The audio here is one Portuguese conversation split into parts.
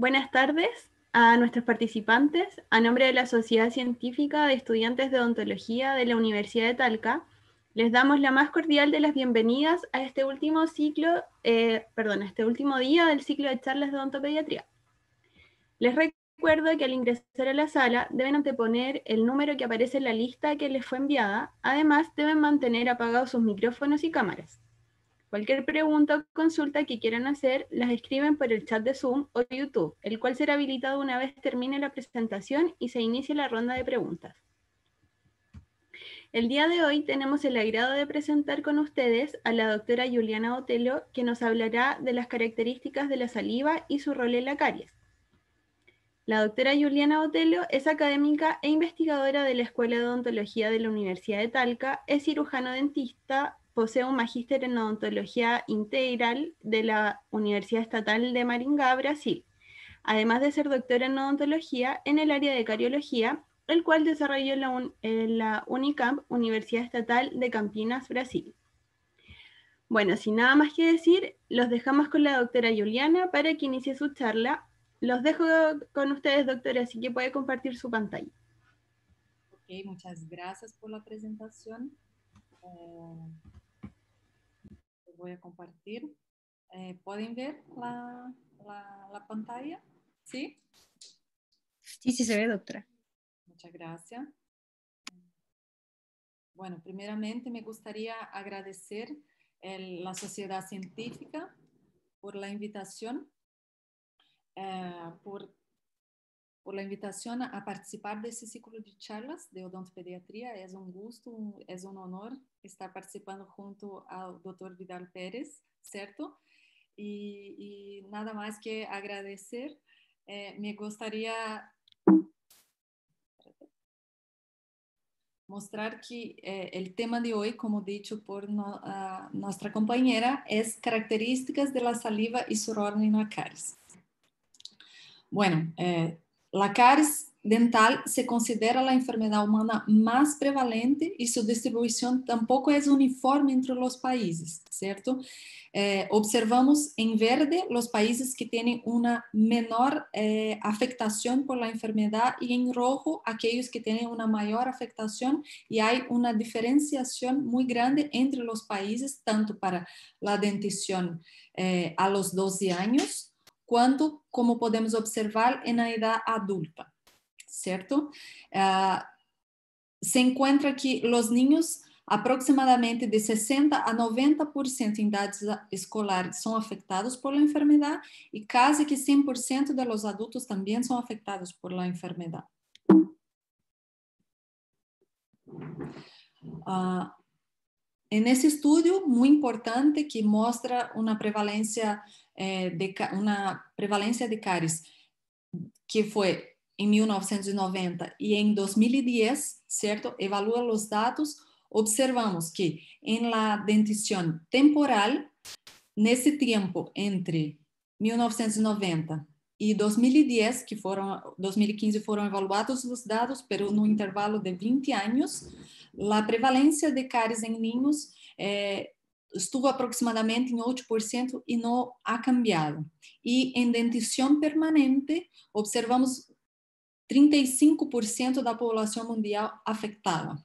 Buenas tardes a nuestros participantes. A nombre de la Sociedad Científica de Estudiantes de Odontología de la Universidad de Talca, les damos la más cordial de las bienvenidas a este último ciclo, eh, perdón, a este último día del ciclo de charlas de odontopediatría. Les recuerdo que al ingresar a la sala deben anteponer el número que aparece en la lista que les fue enviada. Además, deben mantener apagados sus micrófonos y cámaras. Cualquier pregunta o consulta que quieran hacer, las escriben por el chat de Zoom o YouTube, el cual será habilitado una vez termine la presentación y se inicie la ronda de preguntas. El día de hoy tenemos el agrado de presentar con ustedes a la doctora Juliana Otelo, que nos hablará de las características de la saliva y su rol en la caries. La doctora Juliana Otelo es académica e investigadora de la Escuela de Odontología de la Universidad de Talca, es cirujano dentista, posee un magíster en odontología integral de la Universidad Estatal de Maringá, Brasil, además de ser doctor en odontología en el área de cariología, el cual desarrolló en la, UNICAMP, Universidad Estatal de Campinas, Brasil. Bueno, sin nada más que decir, los dejamos con la doctora Juliana para que inicie su charla. Los dejo con ustedes, doctora, así que puede compartir su pantalla. Ok, muchas gracias por la presentación. Eh, voy a compartir. Eh, ¿Pueden ver la, la, pantalla? ¿Sí? Sí, sí se ve, doctora. Muchas gracias. Bueno, primeramente me gustaría agradecer a la sociedad científica por la invitación, eh, por por la invitación a participar de este ciclo de charlas de odontopediatría. Es un gusto, es un honor estar participando junto al doctor Vidal Pérez, ¿cierto? Y, y nada más que agradecer. Eh, me gustaría mostrar que eh, el tema de hoy, como dicho por no, uh, nuestra compañera, es características de la saliva y su orden en la caries. Bueno, eh, La cáries dental se considera a enfermidade humana mais prevalente e sua distribuição tampouco é uniforme entre os países, certo? Eh, observamos em verde os países que têm uma menor eh, afectação por la enfermidade e em en rojo aqueles que têm uma maior afectação e há uma diferenciação muito grande entre os países tanto para la dentição eh, é, a los 12 anos quando, como podemos observar, é na idade adulta, certo? Uh, se encontra que os ninhos, aproximadamente de 60 a 90% em idades escolares, são afetados por la enfermidade e quase que 100% de los adultos também são afetados por la enfermidade. Uh, ah, en ese estudio muy importante que muestra una prevalencia é, de, uma prevalência de cáries que foi em 1990 e em 2010, certo? Evalua os dados, observamos que em la dentição temporal, nesse tempo entre 1990 e 2010, que foram 2015 foram evaluados os dados, pelo no intervalo de 20 anos, a prevalência de cáries em ninhos eh, é, estuvo aproximadamente em 8% e não ha cambiado. E em dentição permanente, observamos 35% da população mundial afetada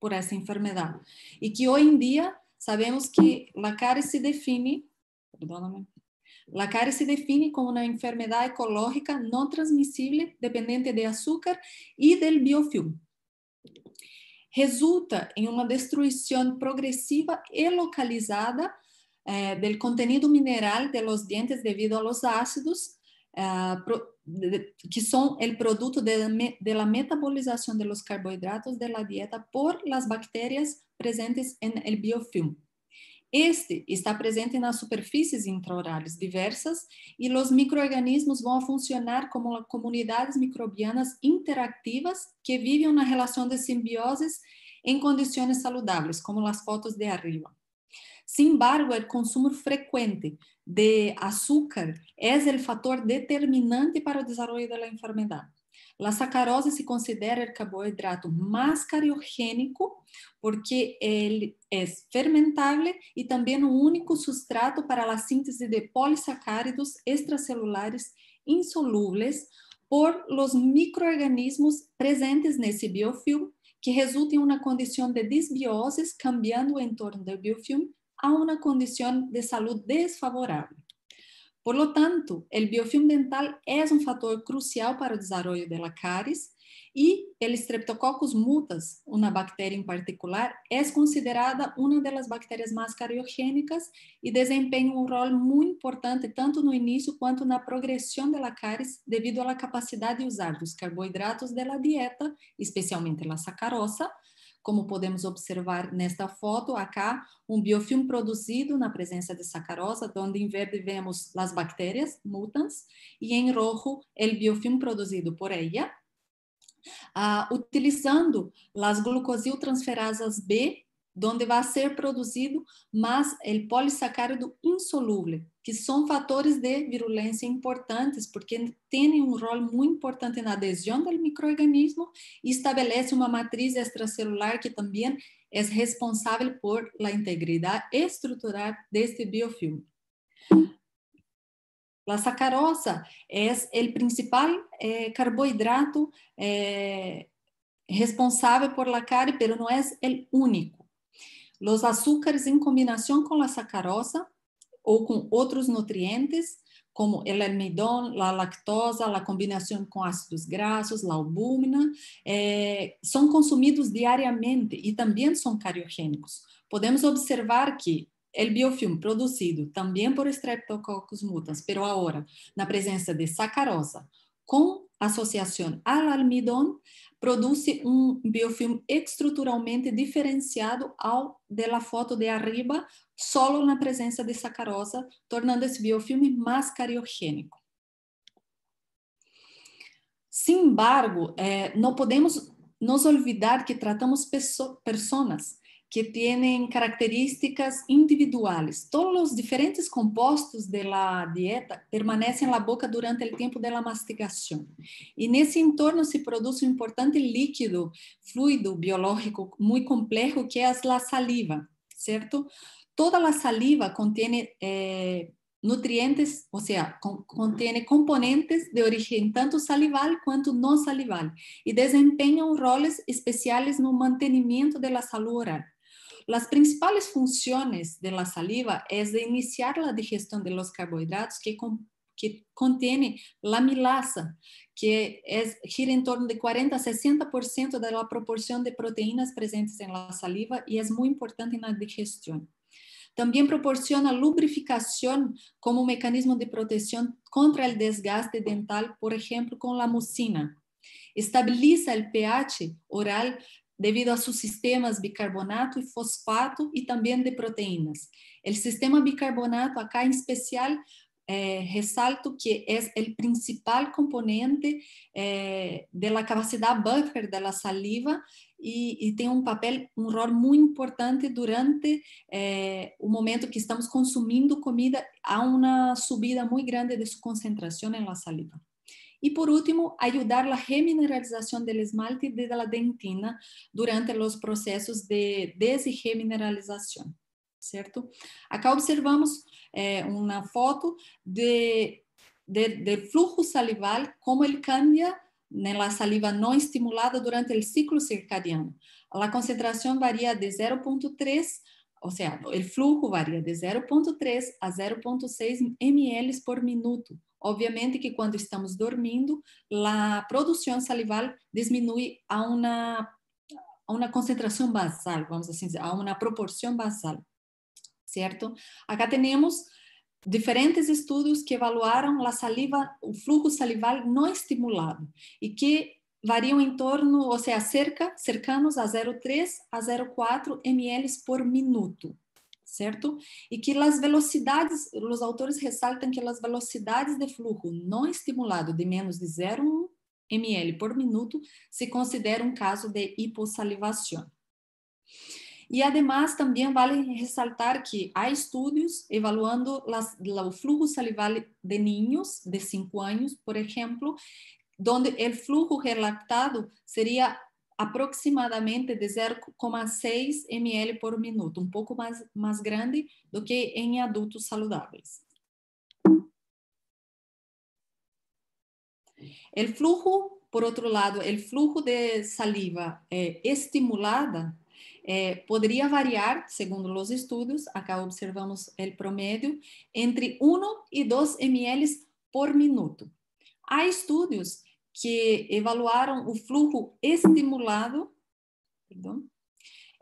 por essa enfermidade. E que hoje em dia sabemos que a cárie se define, perdóname, a cárie se define como uma enfermidade ecológica não transmissível dependente de açúcar e del biofilme resulta em uma destruição progressiva e localizada eh, do contenido mineral de los dientes devido a los ácidos eh, que são o produto da metabolização de los carboidratos de la dieta por las bacterias presentes en el biofilm. Este está presente nas superfícies intraorais diversas e os microorganismos vão funcionar como comunidades microbianas interativas que vivem na relação de simbioses em condições saludáveis, como as fotos de arriba. Sin embargo, o consumo frequente de açúcar é o fator determinante para o desenvolvimento da enfermidade. A sacarose se considera carboidrato mais cariogênico porque ele é fermentável e também o único substrato para a síntese de polissacáridos extracelulares insolúveis por los microorganismos presentes nesse biofilme, que resulta em uma condição de desbioses, cambiando o entorno do biofilme a uma condição de saúde desfavorável. Por lo tanto, o biofilme dental é um fator crucial para o desenvolvimento da caries e o Streptococcus mutas, uma bactéria em particular, é considerada uma das bactérias mais cariogênicas e desempenha um rol muito importante tanto no início quanto na progressão da debido devido à capacidade de usar os carboidratos da dieta, especialmente a sacarosa, como podemos observar nesta foto, acá, um biofilme produzido na presença de sacarosa, onde em verde vemos as bactérias, mutans, e em rojo, o biofilme produzido por ela, uh, ah, utilizando as glucosiltransferasas B donde vai ser produzido mais o polissacárido insolúvel, que são fatores de virulência importantes, porque têm um rol muito importante na adesão do microorganismo e estabelece uma matriz extracelular que também é responsável por la integridade estrutural deste biofilme. La sacarosa é o principal eh, carboidrato eh, responsável por la carne, pero não é o único. Los azúcares en combinación con la sacarosa o con otros nutrientes como el almidón, la lactosa, la combinación con ácidos grasos, la albúmina, eh, son consumidos diariamente y también son cariogénicos. Podemos observar que el biofilm producido también por Streptococcus mutans, pero ahora na presencia de sacarosa, con asociación al almidón, produz um biofilme estruturalmente diferenciado ao da foto de arriba, solo na presença de sacarosa, tornando esse biofilme mais cariogênico. Sin embargo, eh, não podemos nos olvidar que tratamos pessoas, que têm características individuales. Todos os diferentes compostos da dieta permanecem na boca durante o tempo da mastigação e nesse entorno se produz um importante líquido, fluido biológico muito complejo que é a saliva, certo? Toda a saliva contém eh, nutrientes, ou seja, contém componentes de origem tanto salival quanto não salival e desempenham roles especiais no mantenimento da saúde oral. Las principales funciones de la saliva es de iniciar la digestión de los carbohidratos que, contiene la milasa, que es, gira en torno de 40 a 60% de la proporción de proteínas presentes en la saliva y es muy importante en la digestión. También proporciona lubrificación como mecanismo de protección contra el desgaste dental, por ejemplo, con la mucina. Estabiliza el pH oral debido a sus sistemas bicarbonato y fosfato y también de proteínas. El sistema bicarbonato acá en especial eh, resalto que es el principal componente eh, de la capacidad buffer de la saliva y, tiene un papel, un rol muy importante durante el eh, momento que estamos consumiendo comida, a una subida muy grande de su concentración en la saliva. E por último, ajudar a remineralização do esmalte e da dentina durante os processos de desremineralização, certo? Acá observamos eh, foto de, de, de, flujo salival, como ele cambia na saliva não estimulada durante o ciclo circadiano. A concentração varia de 0.3 ou seja, o fluxo varia de 0,3 a 0,6 ml por minuto Obviamente que quando estamos dormindo, a produção salival diminui a uma a uma concentração basal, vamos assim dizer, a uma proporção basal, certo? Acá temos diferentes estudos que evaluaram a saliva, o fluxo salival não estimulado e que variam em torno, ou seja, cerca, cercanos a 0,3 a 0,4 ml por minuto certo? E que as velocidades, os autores ressaltam que as velocidades de fluxo não estimulado de menos de 0,1 ml por minuto se considera um caso de hipossalivação. E, además, também vale ressaltar que há estudos evaluando las, o fluxo salivar de meninos de 5 anos, por exemplo, onde o fluxo relatado seria aproximadamente de 0,6 ml por minuto, um pouco mais, mais grande do que em adultos saudáveis. O fluxo, por outro lado, o fluxo de saliva é, estimulada é, poderia variar, segundo os estudos, acá observamos o promédio, entre 1 e 2 ml por minuto. Há estudos que avaliaram o fluxo estimulado. Perdão.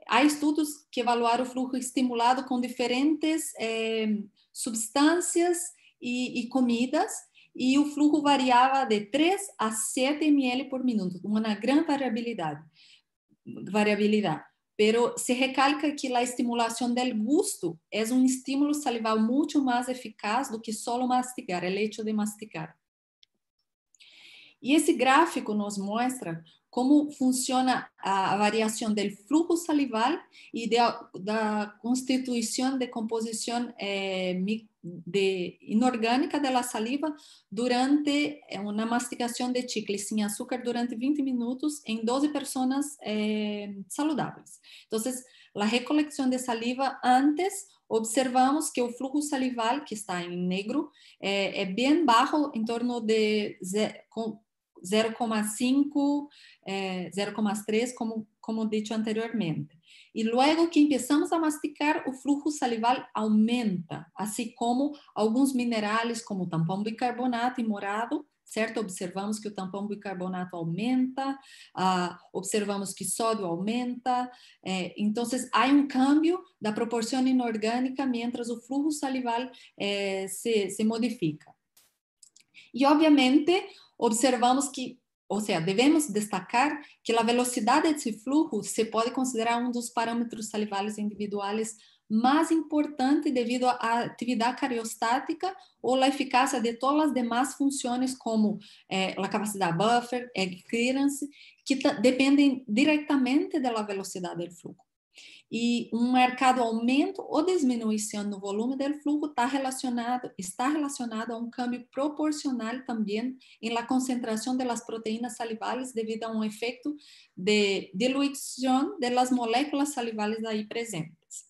Há estudos que avaliaram o fluxo estimulado com diferentes eh, substâncias e, e comidas, e o fluxo variava de 3 a 7 ml por minuto, uma grande variabilidade. variabilidade. Pero se recalca que a estimulação do gusto é um estímulo salival muito mais eficaz do que só mastigar, o hecho de mastigar. E esse gráfico nos mostra como funciona a variação do fluxo salivar e de, da constituição de composição eh, de, inorgânica da saliva durante eh, uma mastigação de chicle sem açúcar durante 20 minutos em 12 pessoas eh, saudáveis. Então, a recolecção de saliva antes observamos que o fluxo salival, que está em negro, é, é bem baixo, em torno de 0,5, eh, 0,3, como, como dicho anteriormente. E logo que começamos a masticar, o fluxo salival aumenta, assim como alguns minerais, como tampão bicarbonato e morado, certo? Observamos que o tampão bicarbonato aumenta, ah, observamos que sódio aumenta. Eh, então, há um câmbio da proporção inorgânica, mientras o fluxo salival eh, se, se modifica. E, obviamente, observamos que, ou seja, devemos destacar que a velocidade desse fluxo se pode considerar um dos parâmetros salivares individuais mais importante devido à atividade cariostática ou à eficácia de todas as demais funções, como eh, a capacidade buffer, egg clearance, que dependem diretamente da velocidade do fluxo. E um marcado aumento ou diminuição no volume do fluxo está relacionado, está relacionado a um câmbio proporcional também em la concentração das proteínas salivares devido a um efeito de diluição das moléculas salivares aí presentes.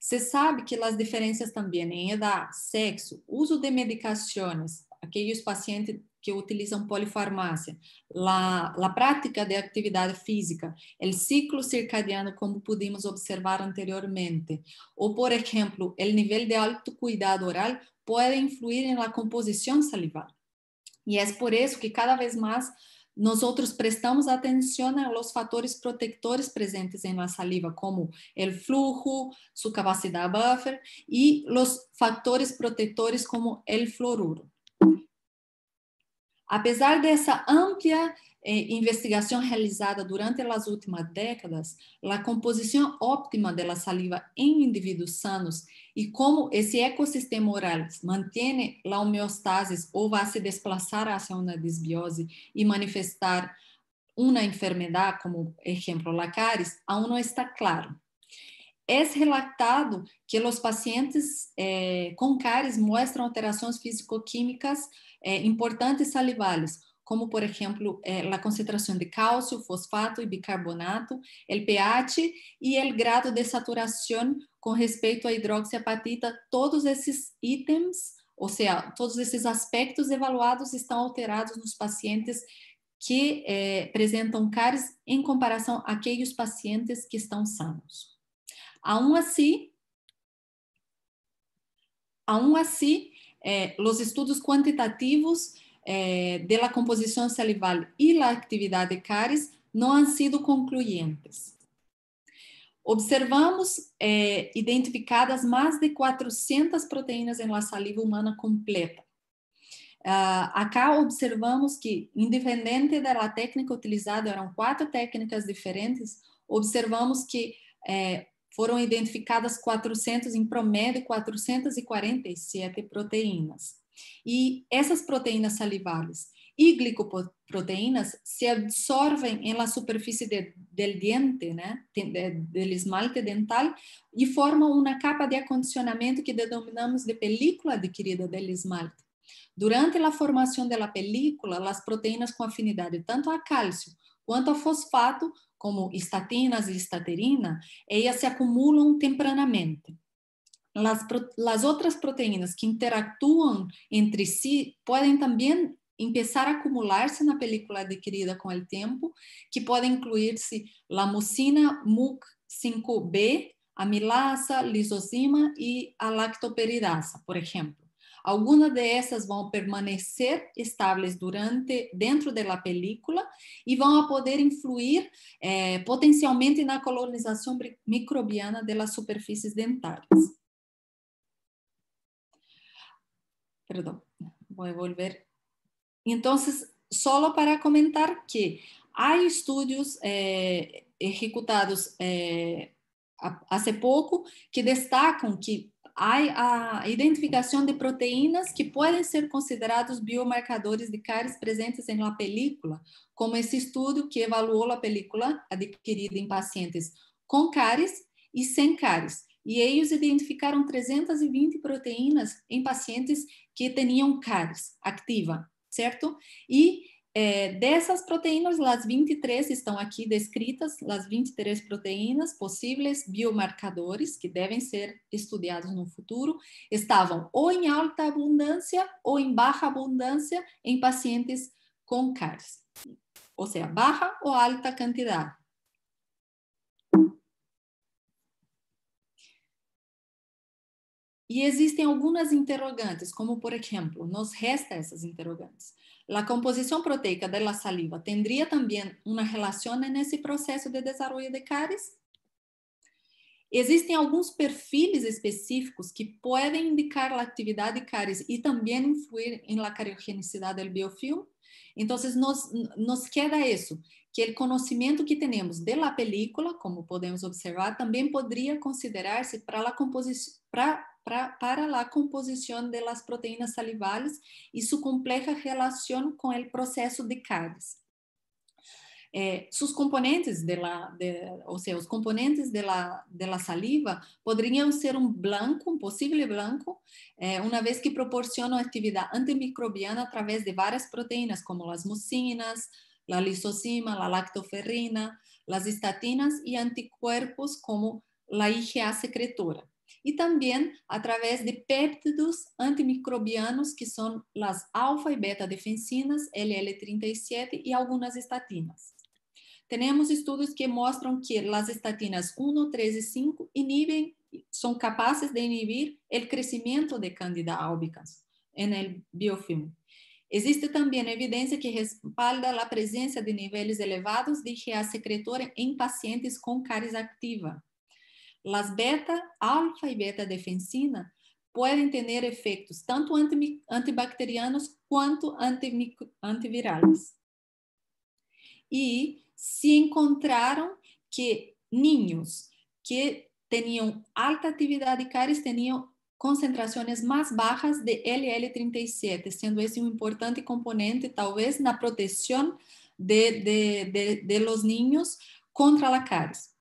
Se sabe que as diferenças também em idade, sexo, uso de medicações, aqueles pacientes que utilizam polifarmácia, la, la prática de atividade física, o ciclo circadiano, como pudimos observar anteriormente, ou, por exemplo, o nível de alto cuidado oral pode influir na composição salival. E é por isso que cada vez mais nós outros prestamos atenção aos fatores protetores presentes em nossa saliva, como o fluxo, sua capacidade buffer e os fatores protetores como o fluoruro. Apesar dessa ampla eh, investigação realizada durante as últimas décadas, a composição óptima da saliva em indivíduos sanos e como esse ecossistema oral mantém a homeostase ou vai se desplaçar hacia uma desbiose e manifestar uma enfermidade, como exemplo a cáries, aún não está claro. É relatado que os pacientes eh, com cáries mostram alterações físico-químicas é, importantes salivares, como por exemplo é, a concentração de cálcio, fosfato e bicarbonato, o pH e o grado de saturação com respeito à hidroxiapatita, todos esses itens, ou seja, todos esses aspectos evaluados estão alterados nos pacientes que é, apresentam cáries em comparação àqueles pacientes que estão sanos. Aún assim, aún assim, eh, estudos quantitativos da eh, de la salival e la actividad de CARES não han sido concluyentes. Observamos eh, identificadas mais de 400 proteínas em la saliva humana completa. Uh, acá observamos que, independente da técnica utilizada, eram quatro técnicas diferentes, observamos que eh, foram identificadas 400, em promédio, 447 proteínas. E essas proteínas salivares e glicoproteínas se absorvem na superfície de, del diente, né, del esmalte dental, e formam uma capa de acondicionamento que denominamos de película adquirida del esmalte. Durante a formação da película, as proteínas com afinidade tanto a cálcio Quanto ao fosfato, como estatinas e estaterina, elas se acumulam tempranamente. As, as outras proteínas que interactuam entre si podem também começar a acumular-se na película adquirida com o tempo, que podem incluir-se lamucina, MUC 5B, amilasa, lisozima e a lactoperidasa, por exemplo. Algumas de essas vão permanecer estáveis durante dentro da película e vão poder influir eh, potencialmente na colonização microbiana das superfícies dentárias. Perdão, vou volver. Então, só para comentar que há estudos eh, executados eh, há pouco que destacam que há a identificação de proteínas que podem ser considerados biomarcadores de cáries presentes em uma película, como esse estudo que avaliou a película adquirida em pacientes com cáries e sem cáries. E eles identificaram 320 proteínas em pacientes que tinham cáries ativa, certo? E é, dessas proteínas, as 23 estão aqui descritas, as 23 proteínas possíveis biomarcadores que devem ser estudados no futuro, estavam ou em alta abundância ou em baixa abundância em pacientes com cárcere. ou seja, baixa ou alta quantidade. E existem algumas interrogantes, como por exemplo, nos resta essas interrogantes. La composição proteica da saliva teria também uma relação nesse processo de desarrollo de cáries? Existem alguns perfis específicos que podem indicar a atividade de cáries e também influir em la cariogenicidade do biofilme. Então, nos, nos queda isso, que o conhecimento que temos de la película, como podemos observar, também poderia considerar-se para a composição, para para a composição das proteínas salivares e sua complexa relação com o processo de Cádiz. Eh, componentes de la, de, ou seja, os componentes de la, de la saliva poderiam ser um branco, um possível branco, eh, uma vez que proporcionam atividade antimicrobiana através de várias proteínas, como as mucinas, a lisocima, a lactoferrina, as estatinas e anticorpos como a IgA secretora e também através de péptidos antimicrobianos, que são as alfa e beta defensinas, LL37 e algumas estatinas. Temos estudos que mostram que as estatinas 1, 3 e 5 inibem, são capazes de inibir o crescimento de Candida albicans no biofilme. Existe também evidência que respalda a presença de níveis elevados de GA secretora em pacientes com cáries activa, Las beta, alfa e beta defensina podem ter efeitos tanto antibacterianos quanto antivirais. E se encontraram que ninhos que tinham alta atividade cáries tinham concentrações mais baixas de LL37, sendo esse um importante componente, talvez, na proteção de, de, de, de los ninhos contra a cáries.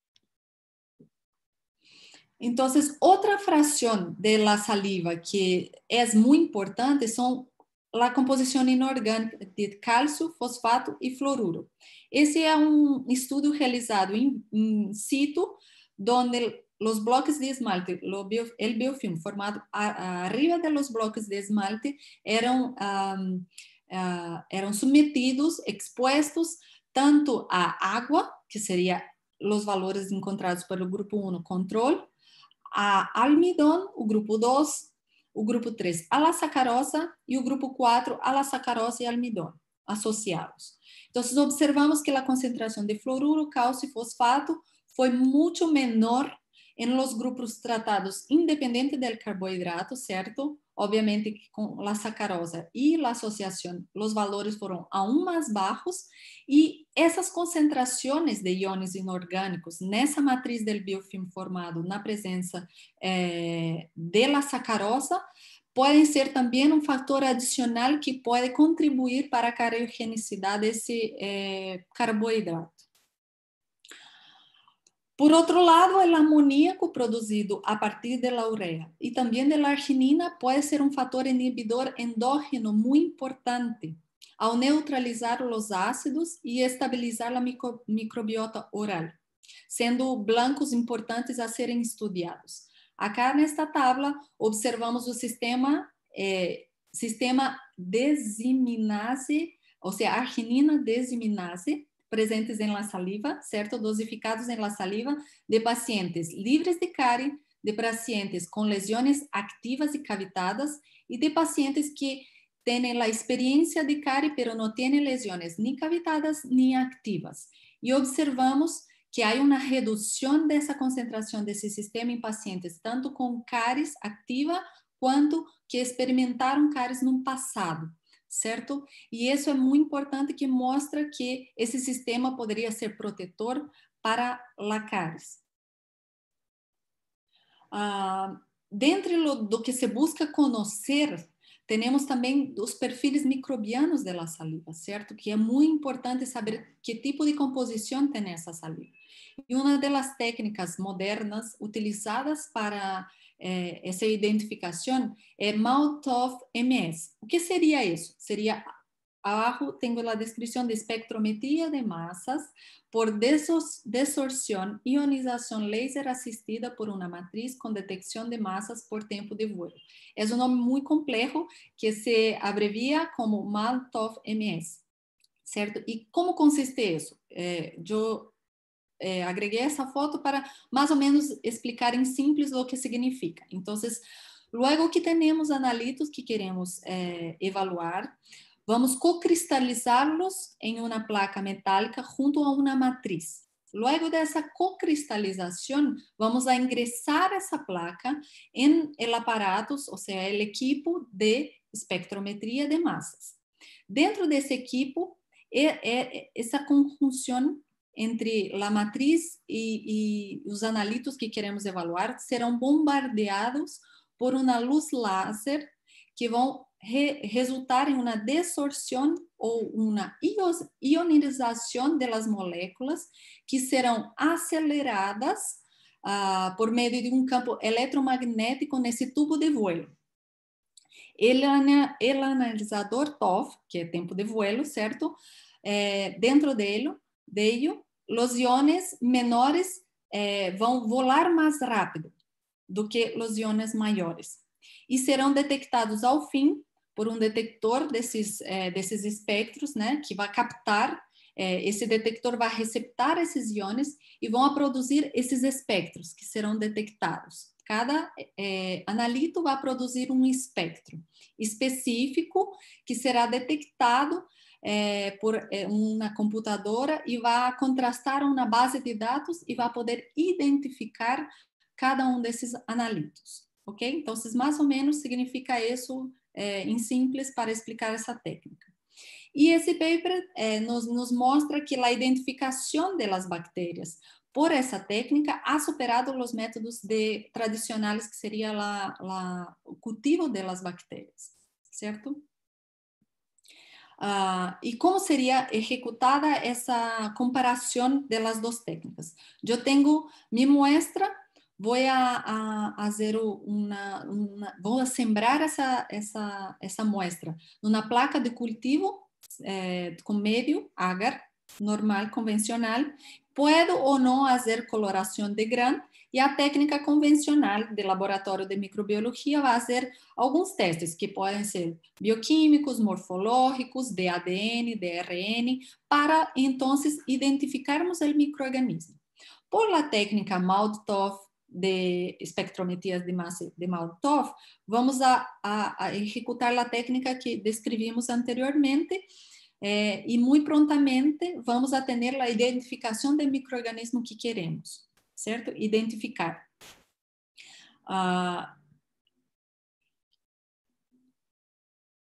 Então, outra fração de saliva que é muito importante são a composição inorgânica de cálcio, fosfato e fluoruro. Esse é um estudo realizado em situ, onde os bloques de esmalte, o biofilm formado arriba de los bloques de esmalte, eram um, uh, eran tanto a água, que seria os valores encontrados pelo grupo 1, control, a almidon, o grupo 2, o grupo 3, a la sacarosa, e o grupo 4, a la sacarosa e almidon, associados. Então, observamos que a concentração de fluoruro, cálcio e fosfato foi muito menor em los grupos tratados independente do carboidrato, certo? obviamente com la sacarosa e la associação, os valores foram aún mais baixos e essas concentrações de íons inorgânicos nessa matriz del biofilm formado na presença eh, de la sacarosa podem ser também um fator adicional que pode contribuir para a cariogenicidade desse eh, carboidrato. Por outro lado, o amoníaco produzido a partir da ureia e também da arginina pode ser um fator inibidor endógeno muito importante ao neutralizar os ácidos e estabilizar a micro microbiota oral, sendo blancos importantes a serem estudados. Acá nesta tabla observamos o sistema eh, sistema desiminase, ou seja, arginina desiminase, presentes em la saliva, certo? Dosificados em la saliva de pacientes livres de cárie, de pacientes com lesões activas e cavitadas e de pacientes que têm a experiência de cárie, pero não têm lesões nem cavitadas nem activas. E observamos que há uma redução dessa concentração desse sistema em pacientes tanto com cáries ativa quanto que experimentaram cáries no passado certo? E isso é muito importante que mostra que esse sistema poderia ser protetor para lacares. Ah, dentro do que se busca conhecer, temos também os perfis microbianos da saliva, certo? Que é muito importante saber que tipo de composição tem essa saliva. E uma das técnicas modernas utilizadas para essa eh, identificação é eh, Maltov-MS. O que seria isso? Seria abaixo tenho a descrição de espectrometria de massas por desorção ionização laser assistida por uma matriz com detecção de massas por tempo de voo. É um nome muito complexo que se abrevia como Maltov-MS, certo? E como consiste isso? Eh, eu é, agreguei essa foto para mais ou menos explicar em simples o que significa. Então, logo que temos analitos que queremos é, evaluar, vamos cocristalizá-los em uma placa metálica junto a uma matriz. Logo dessa cocristalização, vamos a ingressar essa placa em el aparatos, ou seja, el equipo de espectrometria de massas. Dentro desse equipo, é, é, é essa conjunção entre a matriz e, e os analitos que queremos evaluar serão bombardeados por uma luz láser que vão re resultar em uma desorção ou uma ionização das moléculas que serão aceleradas uh, por meio de um campo eletromagnético nesse tubo de voo. Ele, o analisador TOF, que é tempo de voo, certo? É, dentro dele Veio, os íons menores eh, vão voar mais rápido do que os íons maiores e serão detectados ao fim por um detector desses, eh, desses espectros, né, que vai captar, eh, esse detector vai receptar esses íons e vão produzir esses espectros que serão detectados. Cada eh, analito vai produzir um espectro específico que será detectado é, por é, eh, uma computadora e vai contrastar uma base de dados e vai poder identificar cada um desses analitos, ok? Então, mais ou menos significa isso é, eh, em simples para explicar essa técnica. E esse paper nos, nos mostra que a identificação das bactérias por essa técnica ha superado os métodos de, tradicionais que seria o cultivo das bactérias, certo? Ah, ¿Y cómo sería ejecutada esa comparación de las dos técnicas? Yo tengo mi muestra, voy a, hacer una, voy a sembrar esa, muestra en una placa de cultivo eh, con medio agar normal, convencional. Puedo o no hacer coloración de gran, e a técnica convencional de laboratório de microbiologia vai fazer alguns testes que podem ser bioquímicos, morfológicos, de ADN, de RN, para então identificarmos o microorganismo. Por la técnica maud de espectrometria de massa de maud vamos a, a, a, executar a técnica que descrevimos anteriormente eh, e muito prontamente vamos a ter a identificação do microorganismo que queremos certo? Identificar. Ah,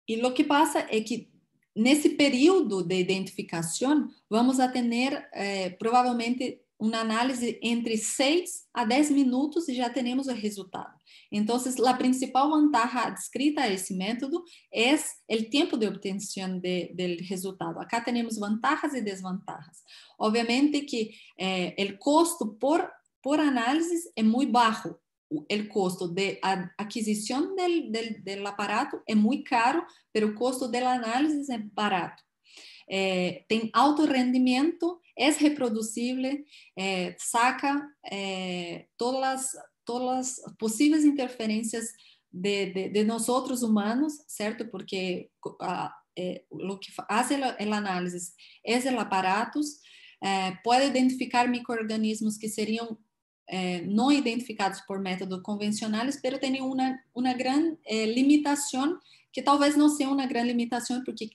e o que passa é que nesse período de identificação vamos atender eh, provavelmente uma análise entre 6 a 10 minutos e já temos o resultado. Então, a principal vantagem descrita a esse método é o tempo de obtenção do resultado. Acá temos vantagens e desvantagens. Obviamente que eh, o custo por, por análise é muito baixo, o custo de aquisição do aparato é muito caro, mas o custo da análise é barato. Eh, tem alto rendimento é reproduzível, é, saca é, todas, todas as possíveis interferências de, de, de nós outros humanos, certo? Porque é, o que faz a análise é o aparato, pode identificar microorganismos que seriam não identificados por métodos convencionais, mas tem uma, uma grande limitação, que talvez não seja uma grande limitação, porque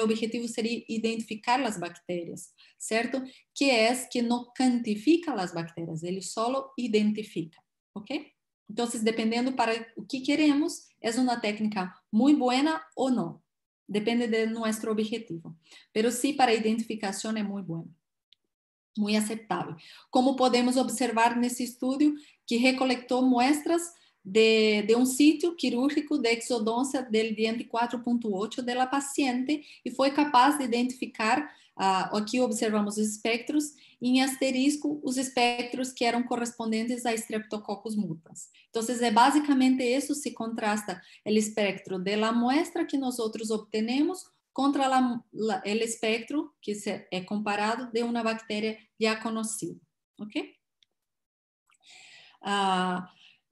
o objetivo seria identificar as bactérias, certo? Que é que não quantifica as bactérias, ele só identifica, ok? Então, dependendo para o que queremos, é uma técnica muito boa ou não. Depende de nosso objetivo. Mas sim, para identificação é muito boa, muito aceitável. Como podemos observar nesse estudo que recolectou muestras de, de sítio quirúrgico de exodoncia del diente 4.8 de la paciente e foi capaz de identificar, uh, observamos os espectros, em asterisco os espectros que eram correspondentes a Streptococcus mutans. Então, é basicamente isso se contrasta o espectro da amostra que nós outros obtenemos contra o espectro que é comparado de uma bactéria já conhecida, ok? Uh,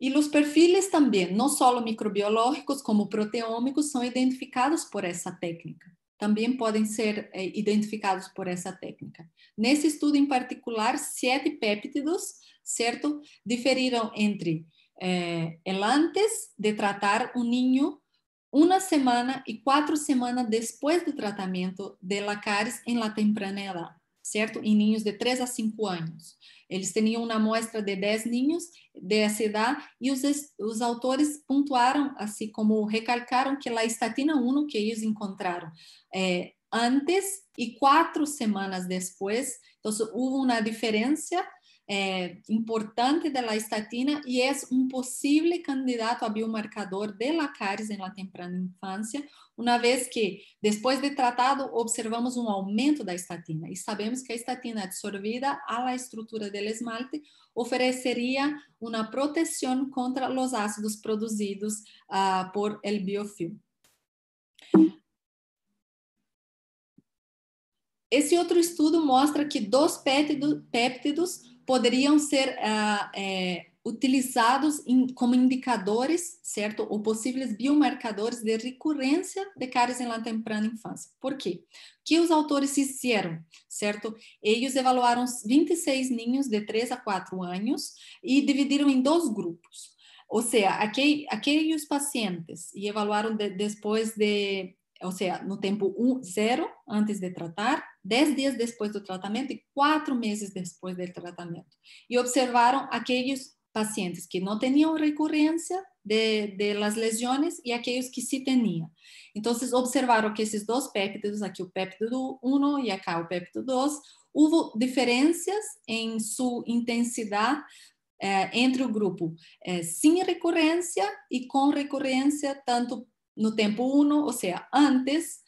e os perfis também, não só microbiológicos, como proteômicos, são identificados por essa técnica. Também podem ser eh, identificados por essa técnica. Nesse estudo em particular, sete péptidos, certo? Diferiram entre eh, el antes de tratar o ninho uma semana e quatro semanas depois do tratamento de lacares em la temprana edad certo? Em ninhos de 3 a 5 anos. Eles tinham uma amostra de 10 ninhos dessa idade e os, os autores pontuaram, assim como recalcaram que a estatina 1 que eles encontraram é, antes e quatro semanas depois, então houve uma diferença eh, importante da estatina e é um possível candidato a biomarcador de la cáries na temprana infância, uma vez que, depois de tratado, observamos um aumento da estatina e sabemos que a estatina absorvida à estrutura do esmalte ofereceria uma proteção contra os ácidos produzidos uh, ah, por el biofilm. Esse outro estudo mostra que dois péptidos poderiam ser uh, é, utilizados em, como indicadores, certo? Ou possíveis biomarcadores de recorrência de cáries na temprana infância. Por quê? O que os autores fizeram, certo? Eles avaliaram 26 ninhos de 3 a 4 anos e dividiram em dois grupos. Ou seja, aqueles pacientes e avaliaram de, depois de, ou seja, no tempo 0, antes de tratar, 10 dias depois do tratamento e 4 meses depois do tratamento. E observaram aqueles pacientes que não tinham recorrência de, de las lesões e aqueles que se tinham. Então, observaram que esses dois péptidos, aqui o péptido 1 e acá o péptido 2, houve diferenças em sua intensidade eh, entre o grupo eh, sem recorrência e com recorrência, tanto no tempo 1, ou seja, antes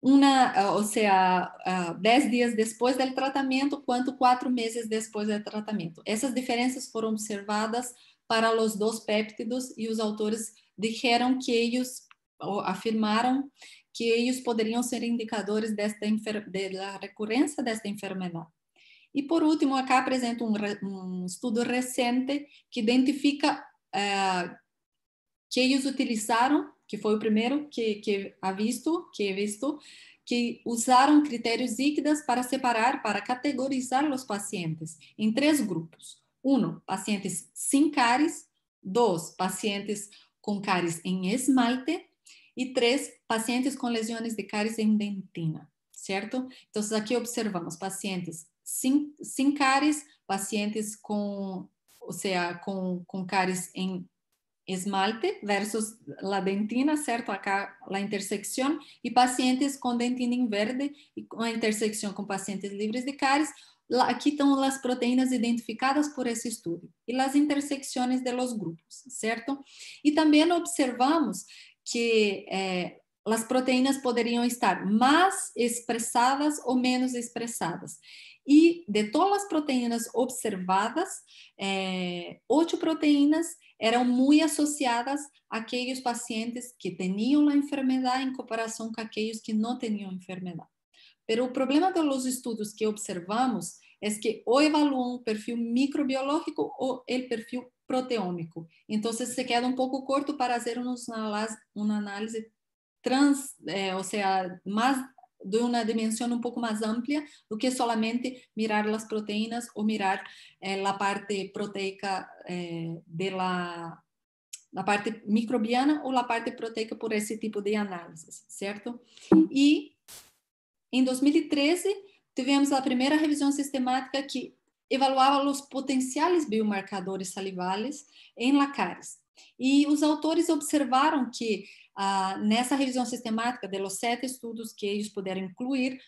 una, ah, o sea, 10 ah, días después del tratamiento, cuanto cuatro meses después del tratamiento. Essas diferenças foram observadas para os dois péptidos e os autores disseram que eles afirmaram que eles poderiam ser indicadores desta de la desta enfermidade. E por último, aqui apresento um, estudo recente que identifica uh, que eles utilizaram que foi o primeiro que, que há visto, que visto, que usaram critérios íquidas para separar, para categorizar os pacientes em três grupos. Um, pacientes sem cáries. Dois, pacientes com cáries em esmalte. E três, pacientes com lesões de cáries em dentina, certo? Então, aqui observamos pacientes sem, sem cáries, pacientes com, ou seja, com, com cáries em esmalte versus la dentina, certo? Acá la intersección y pacientes con dentina en verde y a intersección con pacientes libres de caries. Aquí están las proteínas identificadas por ese estudio y las intersecciones de los grupos, ¿cierto? Y también observamos que eh, as proteínas poderiam estar mais expressadas ou menos expressadas e de todas as proteínas observadas, é, oito proteínas eram muito associadas àqueles pacientes que tinham a enfermidade em comparação com aqueles que não tinham enfermidade. Pero o problema dos estudos que observamos é que ou evaluam o perfil microbiológico ou o perfil proteômico. Então, se queda um pouco corto para fazer uma análise trans, eh, ou seja, mais de uma dimensão um pouco mais ampla do que solamente mirar as proteínas ou mirar eh, a parte proteica eh, de la, la parte microbiana ou a parte proteica por esse tipo de análises, certo? E em 2013 tivemos a primeira revisão sistemática que evaluava os potenciais biomarcadores salivares em lacares. E os autores observaram que ah, nessa revisão sistemática, de los sete estudos que eles puderam incluir,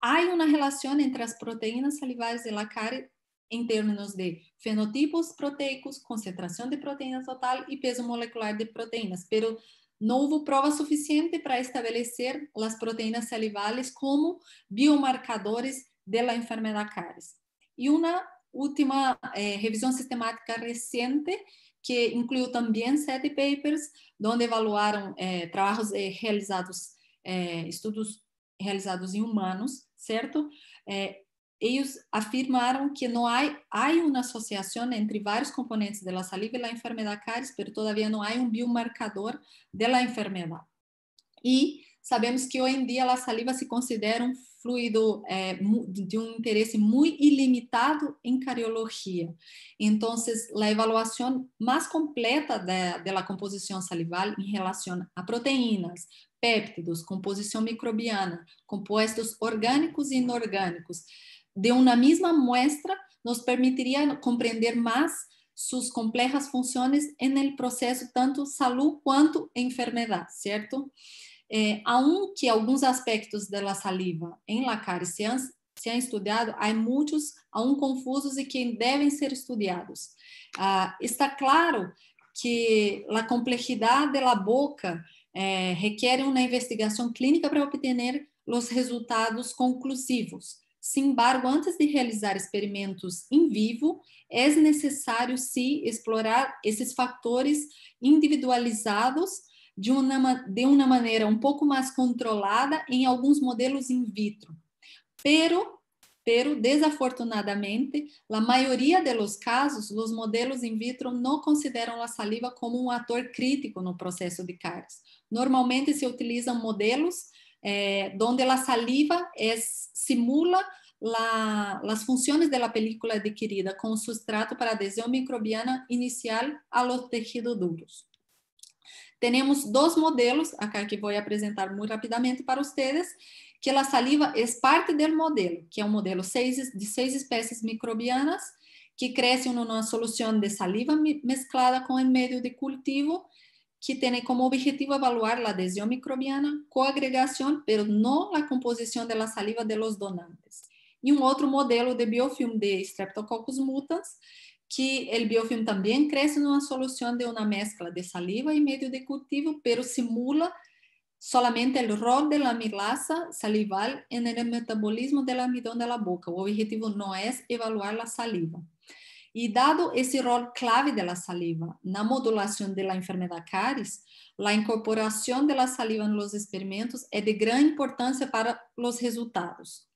há uma relação entre as proteínas salivares de la cárie em termos de fenotipos proteicos, concentração de proteína total e peso molecular de proteínas, pero não houve prova suficiente para estabelecer as proteínas salivares como biomarcadores da la enfermedad cáries. E uma última eh, revisão sistemática recente que incluiu também sete papers, onde avaliaram eh, trabalhos eh, realizados, eh, estudos realizados em humanos, certo? Eh, eles afirmaram que não há, há uma associação entre vários componentes da saliva e da enfermidade cáries, mas todavia não há um biomarcador da enfermidade. E Sabemos que hoje em dia a saliva se considera um fluido é, de um interesse muito ilimitado em cariologia. Então, a avaliação mais completa da, composição salival em relação a proteínas, péptidos, composição microbiana, compostos orgânicos e inorgânicos, de uma mesma muestra, nos permitiria compreender mais suas complejas funções no processo tanto saúde quanto enfermidade, certo? É, que alguns aspectos da saliva em Lacar se han, se han estudado, há muitos aún confusos e que devem ser estudados. Ah, está claro que a complexidade da boca eh, requer uma investigação clínica para obter os resultados conclusivos. Sin embargo, antes de realizar experimentos em vivo, é necessário se explorar esses fatores individualizados de uma, de uma maneira um pouco mais controlada em alguns modelos in vitro. Pero, pero desafortunadamente, a maioria dos casos, os modelos in vitro não consideram a saliva como um ator crítico no processo de cáries. Normalmente se utilizam modelos eh, onde a saliva es, simula la, funções funciones de la película adquirida com o substrato para adesão microbiana inicial a los tejidos duros. Temos dois modelos, acá que vou apresentar muito rapidamente para vocês, que a saliva é parte do modelo, que é um modelo seis, de seis espécies microbianas que crescem numa solução de saliva mesclada com o meio de cultivo que tem como objetivo avaliar a adesão microbiana, coagregação, mas não a composição da saliva de los donantes. E um outro modelo de biofilm de Streptococcus mutans, que o biofilme também cresce numa solução de uma mescla de saliva e meio de cultivo, pero simula solamente o rol da amilasa salival no metabolismo do amidão de la boca. O objetivo não é evaluar a saliva. E dado esse rol clave da saliva na modulação da enfermidade caries, a incorporação da saliva nos experimentos é de grande importância para os resultados.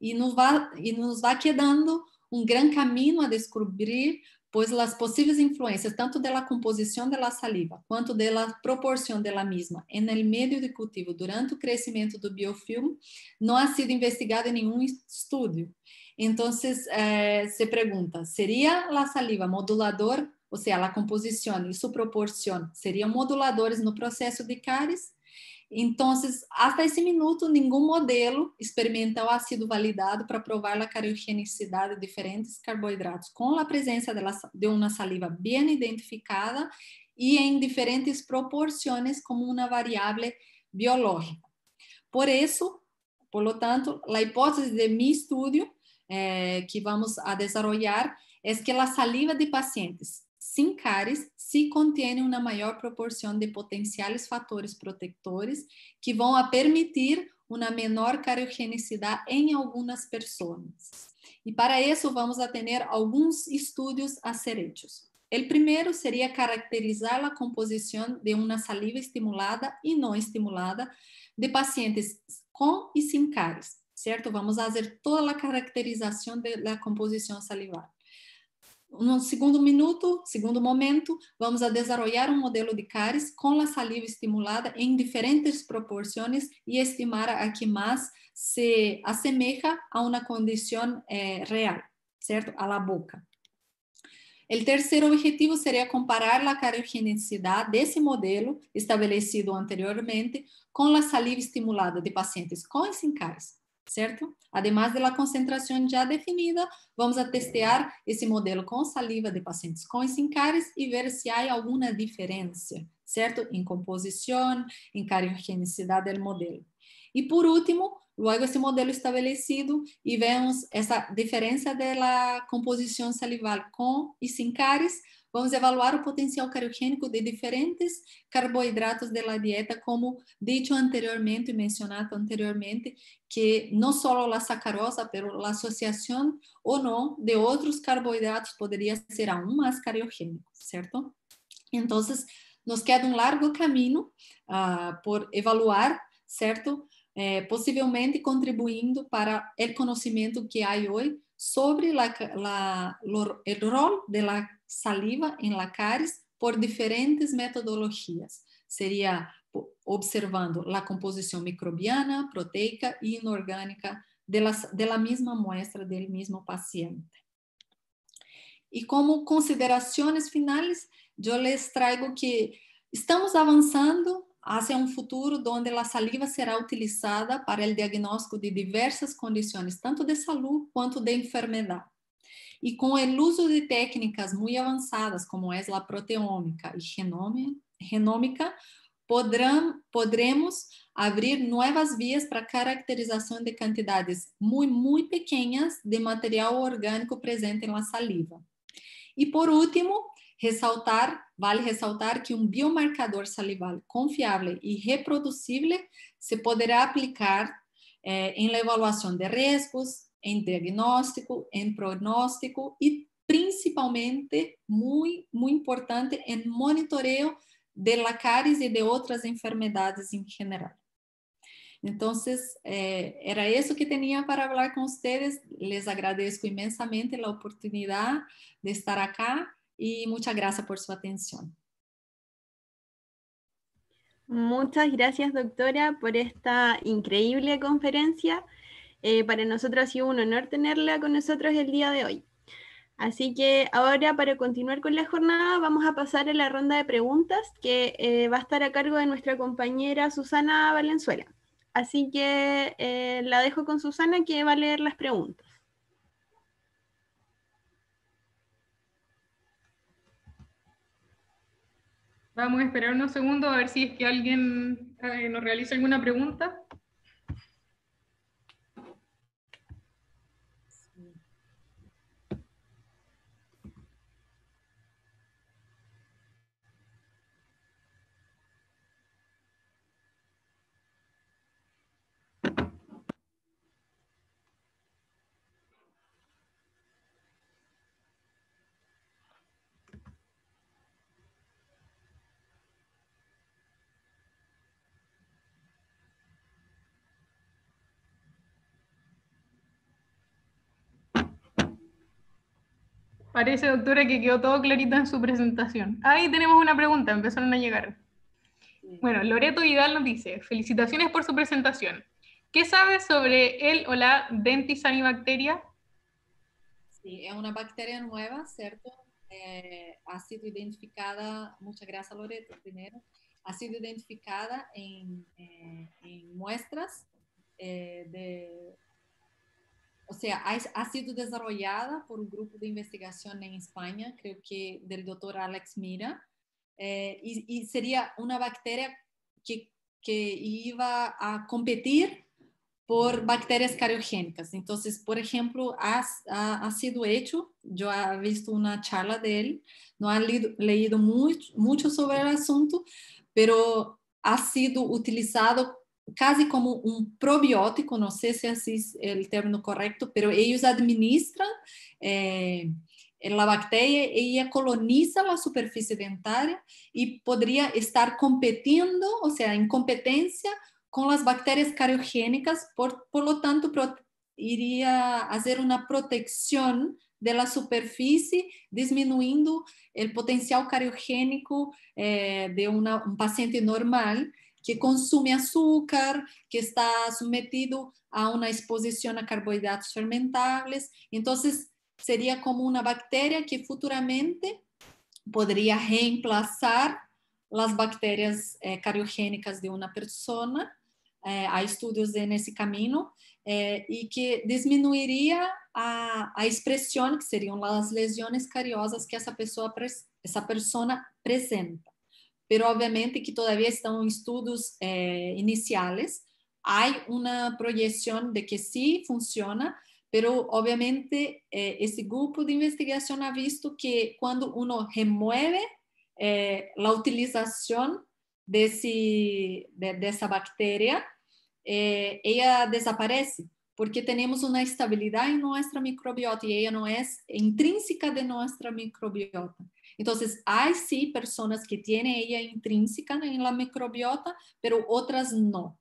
E nos vai, e nos vai quedando um grande caminho a descobrir, pois as possíveis influências tanto da composição da saliva quanto da proporção dela mesma no meio de cultivo durante o crescimento do biofilme não ha sido investigado em nenhum estudo. Então, eh, se pergunta, seria a saliva modulador, ou seja, a composição e sua proporção seriam moduladores no processo de cáries? Então, até esse minuto, nenhum modelo experimental ha sido validado para provar a cariogenicidade de diferentes carboidratos com a presença de, la, de uma saliva bem identificada e em diferentes proporções como uma variável biológica. Por isso, por lo tanto, a hipótese de meu estudo eh, que vamos a desarrollar é que a saliva de pacientes sem cáries se contêm uma maior proporção de potenciais fatores protectores que vão a permitir uma menor cariogenicidade em algumas pessoas. E para isso vamos atender alguns estudos a ser hechos. O primeiro seria caracterizar a composição de uma saliva estimulada e não estimulada de pacientes com e sem cáries, certo? Vamos fazer toda a caracterização da composição salivar. No segundo minuto, segundo momento, vamos a desenvolver um modelo de cáries com a saliva estimulada em diferentes proporções e estimar a que mais se assemeja a uma condição eh, real, certo? A la boca. O terceiro objetivo seria comparar a cariogenicidade desse modelo estabelecido anteriormente com a saliva estimulada de pacientes com e sem cáries certo? Ademais da concentração já definida, vamos a testear esse modelo com saliva de pacientes com sincares e ver se há alguma diferença, certo? Em composição, em cariogenicidade do modelo. E por último, logo esse modelo estabelecido e vemos essa diferença da composição salival com e sem Vamos evaluar o potencial cariogênico de diferentes carboidratos da dieta, como dito anteriormente, mencionado anteriormente, que não só a sacarosa, mas a associação ou não de outros carboidratos poderia ser aún mais cariogênico, certo? Então, nos queda um largo caminho uh, por evaluar, certo? Eh, possivelmente contribuindo para o conhecimento que há hoje sobre o rol da saliva em lacares por diferentes metodologias. Seria observando a composição microbiana, proteica e inorgânica da mesma muestra, do mesmo paciente. E como considerações finais, eu les trago que estamos avançando hacia um futuro onde a saliva será utilizada para o diagnóstico de diversas condições, tanto de saúde quanto de enfermidade e com o uso de técnicas muito avançadas, como é a proteômica e genômica, poderemos abrir novas vias para caracterização de quantidades muito, muito pequenas de material orgânico presente na saliva. E por último, ressaltar, vale ressaltar que um biomarcador salival confiável e reproduzível se poderá aplicar eh, em avaliação de riscos, en diagnóstico, en prognóstico y principalmente, muy, muy importante, en monitoreo de la caries y de otras enfermedades en general. Entonces, eh, era eso que tenía para hablar con ustedes. Les agradezco inmensamente la oportunidad de estar acá y muchas gracias por su atención. Muchas gracias, doctora, por esta increíble conferencia. Eh, para nosotros ha sido un honor tenerla con nosotros el día de hoy. Así que ahora para continuar con la jornada vamos a pasar a la ronda de preguntas que eh, va a estar a cargo de nuestra compañera Susana Valenzuela. Así que eh, la dejo con Susana que va a leer las preguntas. Vamos a esperar unos segundos a ver si es que alguien nos realiza alguna pregunta. Parece, doctora, que quedó todo clarito en su presentación. Ahí tenemos una pregunta, empezaron a llegar. Bueno, Loreto Vidal nos dice, felicitaciones por su presentación. ¿Qué sabe sobre el o la bacteria? Sí, es una bacteria nueva, ¿cierto? Eh, ha sido identificada, muchas gracias Loreto, primero, ha sido identificada en, eh, muestras eh, de o sea, ha, sido desarrollada por un grupo de investigación en España, creo que del doctor Alex Mira, eh, y, sería una bacteria que, que iba a competir por bacterias cariogénicas. Entonces, por ejemplo, ha, ha, sido hecho, yo he visto una charla de él, no he leído, mucho, mucho sobre el asunto, pero ha sido utilizado casi como un probiótico, no sé si así es el término correcto, pero ellos administran eh, la bacteria, ella coloniza la superficie dentaria y podría estar competiendo, o sea, en competencia con las bacterias cariogénicas, por, lo tanto, iría a hacer una protección de la superficie, disminuyendo el potencial cariogénico eh, de un paciente normal que consome açúcar, que está submetido a uma exposição a carboidratos fermentáveis. Então, seria como uma bactéria que futuramente poderia reemplaçar as bactérias eh, cariogênicas de uma pessoa. Eh, há estudos nesse caminho eh, e que diminuiria a, a expressão que seriam as lesões cariosas que essa pessoa essa pessoa apresenta pero obviamente que todavía estão estudos eh, iniciais. Há uma projeção de que sim sí, funciona, pero obviamente eh, esse grupo de investigação ha visto que quando uno remueve eh, a utilização desse de, dessa bactéria, eh, ela desaparece porque temos uma estabilidade em nossa microbiota e ela não é intrínseca de nossa microbiota. Entonces, hay sí personas que tienen ella intrínseca en la microbiota, pero otras no.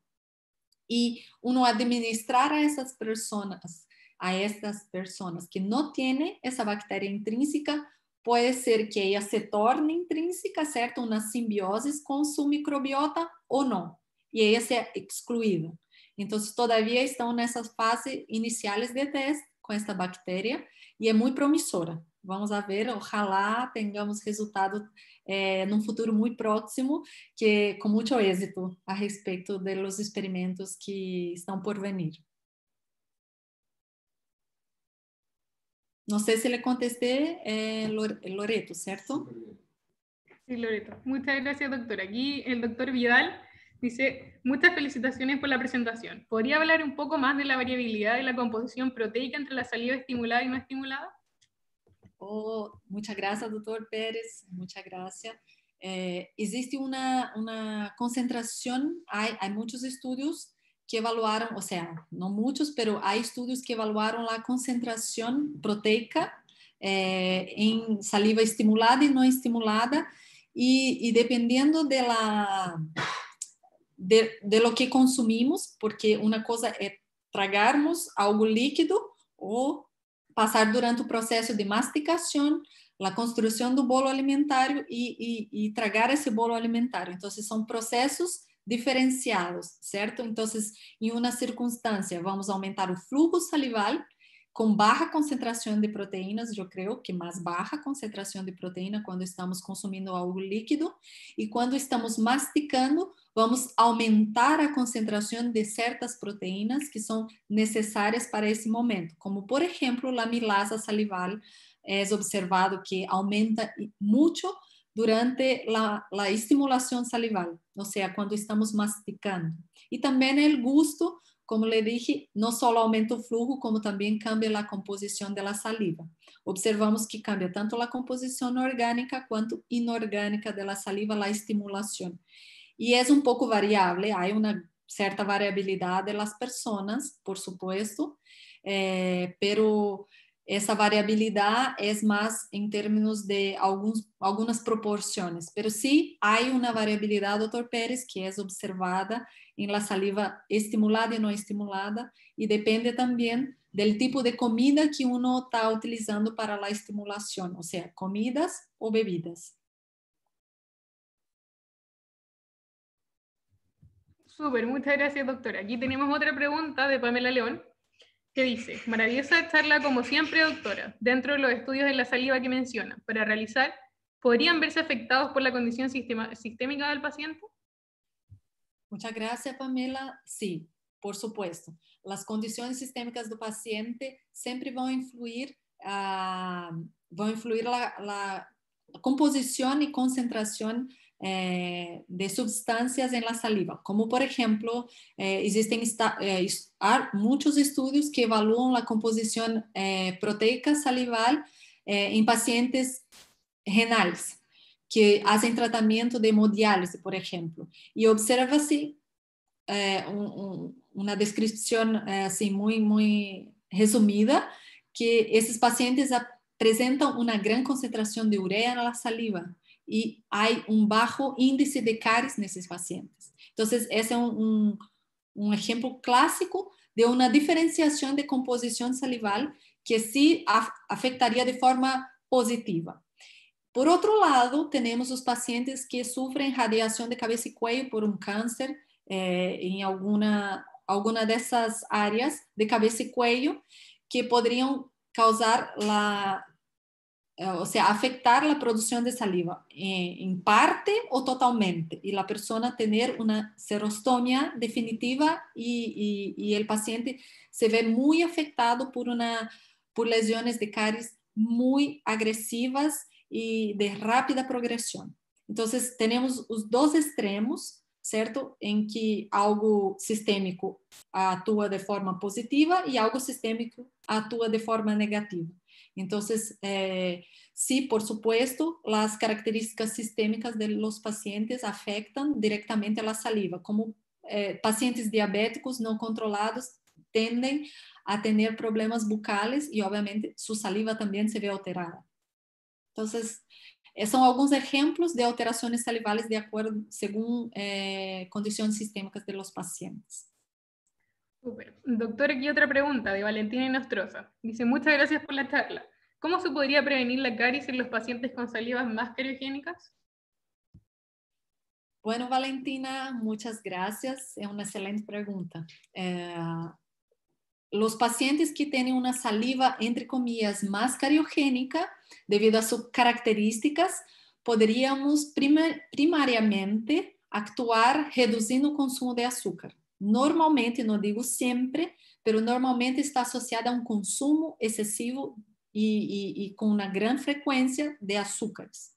Y uno administrar a esas personas, a estas personas que no tienen esa bacteria intrínseca, puede ser que ella se torne intrínseca, ¿cierto? Una simbiosis con su microbiota o no. Y ella sea excluida. Entonces, todavía están en esas fases iniciales de test con esta bacteria y es muy promisora. Vamos a ver, ojalá tengamos resultados eh, en un futuro muy próximo, que con mucho éxito a respecto de los experimentos que están por venir. No sé si le contesté, eh, Loreto, ¿cierto? Sí, Loreto. Muchas gracias, doctora. Aquí el doctor Vidal dice, muchas felicitaciones por la presentación. ¿Podría hablar un poco más de la variabilidad de la composición proteica entre la salida estimulada y no estimulada? Oh, muchas gracias, doctor Pérez, muchas gracias. Eh, existe una, concentración, hay, muchos estudios que evaluaron, o sea, no muchos, pero hay estudios que evaluaron la concentración proteica eh, en saliva estimulada y no estimulada, y, dependiendo de, la, de, lo que consumimos, porque una cosa es tragarnos algo líquido o passar durante o processo de masticação, a construção do bolo alimentar e, e, e, tragar esse bolo alimentar. Então, são processos diferenciados, certo? Então, em uma circunstância, vamos aumentar o fluxo salival com baixa concentração de proteínas, eu creio que mais baixa concentração de proteína quando estamos consumindo algo líquido e quando estamos masticando, vamos aumentar a concentração de certas proteínas que são necessárias para esse momento, como por exemplo a milasa salival, é observado que aumenta muito durante a estimulação salival, ou seja, quando estamos masticando. E também o gosto, como lhe dije, não só aumenta o fluxo, como também cambia a composição da saliva. Observamos que cambia tanto a composição orgânica quanto inorgânica da saliva, a estimulação. E é um pouco variable, há uma certa variabilidade de pessoas, por supuesto, eh, essa variabilidade é mais em termos de alguns, algumas proporções, mas sim há uma variabilidade, doutor Pérez, que é observada em la saliva estimulada e não estimulada, e depende também do tipo de comida que uno está utilizando para a estimulação, ou seja, comidas ou bebidas. Súper, muchas gracias, doctora. Aquí tenemos otra pregunta de Pamela León, que dice, maravillosa charla como siempre, doctora, dentro de los estudios de la saliva que menciona, para realizar, ¿podrían verse afectados por la condición sistémica del paciente? Muchas gracias, Pamela. Sí, por supuesto. Las condiciones sistémicas del paciente siempre van a influir, ah, la, la composición y concentración eh, de sustancias en la saliva, como por ejemplo eh, existen eh, muchos estudios que evalúan la composición proteica salival en pacientes renales que hacen tratamiento de hemodiálisis, por ejemplo, y observa así una descripción así muy, muy resumida que estos pacientes presentan una gran concentración de urea en la saliva e há um baixo índice de caries nesses pacientes. Então, esse é um um un ejemplo de uma diferenciação de composição salival que se afetaria de forma positiva. Por outro lado, temos os pacientes que sofrem radiação de cabeça e cuello por um cáncer eh, alguma alguma alguna áreas de cabeça e cuello que poderiam causar la Eh, o sea, afectar la producción de saliva eh, en, parte o totalmente, y la persona tener una serostomia definitiva y, y el paciente se ve muy afectado por, una, por lesiones de caries muy agresivas y de rápida progresión. Entonces, tenemos los dos extremos, ¿cierto? En que algo sistémico actúa de forma positiva y algo sistémico actúa de forma negativa. Entonces, eh, sí, por supuesto, las características sistémicas de los pacientes afectan directamente a la saliva. Como eh, pacientes diabéticos no controlados tienden a tener problemas bucales y obviamente su saliva también se ve alterada. Entonces, eh, son algunos ejemplos de alteraciones salivales de acuerdo según condiciones sistémicas de los pacientes. Doctor, aquí otra pregunta de Valentina Inostroza. Dice, muchas gracias por la charla. ¿Cómo se podría prevenir la caries en los pacientes con salivas más cariogénicas? Bueno, Valentina, muchas gracias. Es una excelente pregunta. Eh, los pacientes que tienen una saliva, entre comillas, más cariogénica, debido a sus características, podríamos primariamente actuar reduciendo el consumo de azúcar. normalmente, não digo sempre, mas normalmente está associada a um consumo excessivo e, e, e com uma grande frequência de açúcares,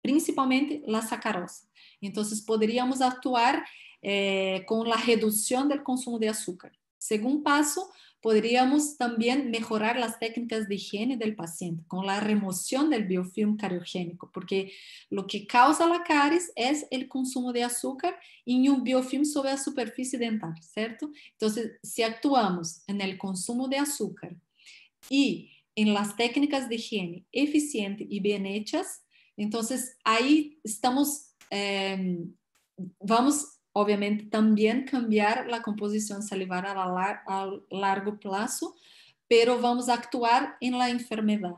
principalmente a sacarosa. Então, poderíamos atuar eh, com a redução do consumo de açúcar. Segundo passo, podríamos también mejorar las técnicas de higiene del paciente con la remoción del biofilm cariogénico, porque lo que causa la caries es el consumo de azúcar y un biofilm sobre la superficie dental, ¿cierto? Entonces, si actuamos en el consumo de azúcar y en las técnicas de higiene eficientes y bien hechas, entonces ahí estamos, eh, vamos obviamente también cambiar la composición salivar a, la, a largo plazo, pero vamos a actuar en la enfermedad.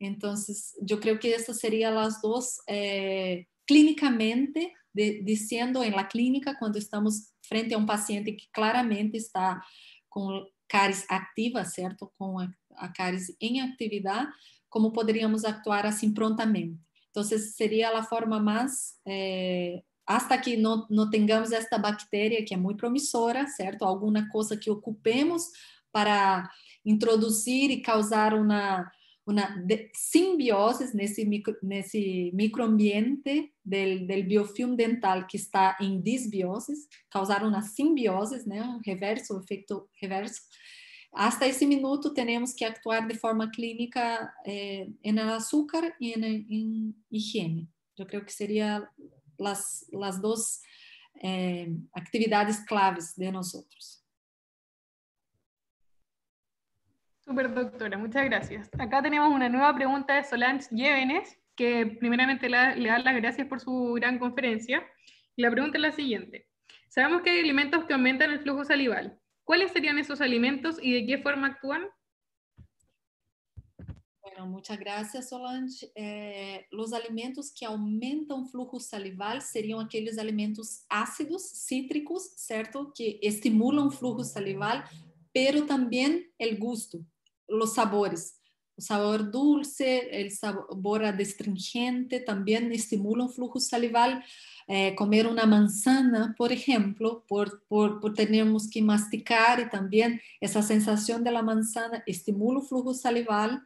Entonces, yo creo que estas serían las dos eh, clínicamente, de, diciendo en la clínica cuando estamos frente a un paciente que claramente está con cáries activa, ¿cierto? Com a, a cáries em atividade, como poderíamos actuar assim prontamente. Então, seria a forma mais eh, hasta que não, tenhamos esta bactéria que é muito promissora, certo? Alguma coisa que ocupemos para introduzir e causar uma uma simbiose nesse micro, nesse microambiente do del biofilm dental que está em disbiose, causar uma simbiose, né, um reverso, um efeito reverso. Hasta esse minuto, temos que actuar de forma clínica eh, em açúcar e em higiene. Eu creio que seria las, dos eh, actividades claves de nosotros. Super doctora, muchas gracias. Acá tenemos una nueva pregunta de Solange Llévenes, que primeramente le da las gracias por su gran conferencia. La pregunta es la siguiente. Sabemos que hay alimentos que aumentan el flujo salival. ¿Cuáles serían esos alimentos y de qué forma actúan? Bueno, muchas gracias, Solange. Eh, os alimentos que aumentam o fluxo salival seriam aqueles alimentos ácidos, cítricos, certo? Que estimulam o fluxo salival, pero também o gosto, os sabores. O sabor dulce, o sabor astringente também estimula o fluxo salival. Eh, comer uma manzana, por exemplo, por, por, por termos que masticar e também essa sensação da manzana estimula o fluxo salival.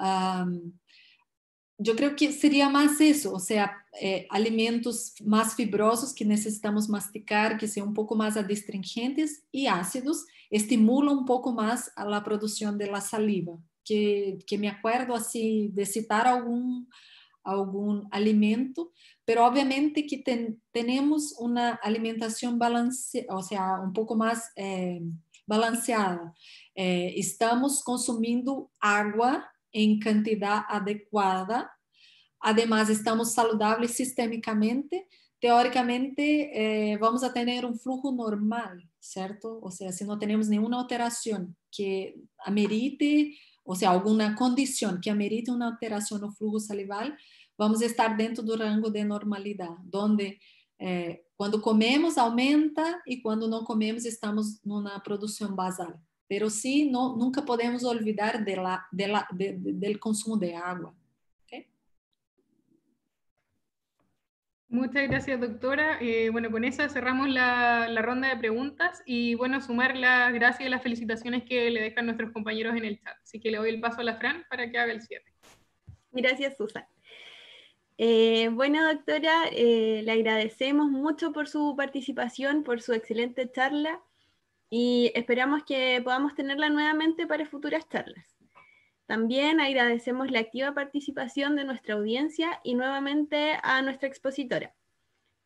Um, eu creio que seria mais isso, ou seja, eh, alimentos mais fibrosos que necessitamos masticar, que sejam um pouco mais adstringentes e ácidos, estimulam um pouco mais a produção da saliva. Que, que me acordo assim de citar algum algum alimento, mas obviamente que temos uma alimentação balanceada, ou seja, um pouco mais balanceada. estamos consumindo água em quantidade adequada. Además, estamos saudáveis sistemicamente. Teoricamente, eh, vamos a um un flujo normal, certo? Ou seja, se não temos nenhuma alteração que amerite, ou seja, alguma condição que amerite uma alteração no flujo salival, vamos estar dentro do rango de normalidade, onde eh, quando comemos aumenta e quando não comemos estamos numa produção basal. pero sí no, nunca podemos olvidar de la, del consumo de agua. Muchas gracias, doctora. Eh, bueno, con eso cerramos la, ronda de preguntas y bueno, sumar las gracias y las felicitaciones que le dejan nuestros compañeros en el chat. Así que le doy el paso a la Fran para que haga el cierre. Gracias, Susan. Eh, bueno, doctora, eh, le agradecemos mucho por su participación, por su excelente charla y esperamos que podamos tenerla nuevamente para futuras charlas. También agradecemos la activa participación de nuestra audiencia y nuevamente a nuestra expositora.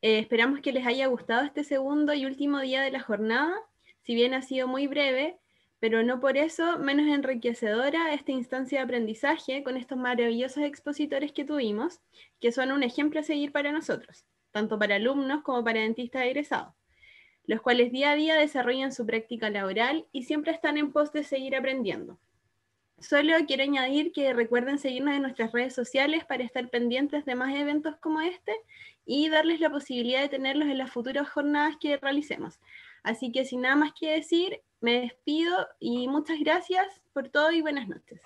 Eh, esperamos que les haya gustado este segundo y último día de la jornada, si bien ha sido muy breve, pero no por eso menos enriquecedora esta instancia de aprendizaje con estos maravillosos expositores que tuvimos, que son un ejemplo a seguir para nosotros, tanto para alumnos como para dentistas egresados los cuales día a día desarrollan su práctica laboral y siempre están en pos de seguir aprendiendo. Solo quiero añadir que recuerden seguirnos en nuestras redes sociales para estar pendientes de más eventos como este y darles la posibilidad de tenerlos en las futuras jornadas que realicemos. Así que sin nada más que decir, me despido y muchas gracias por todo y buenas noches.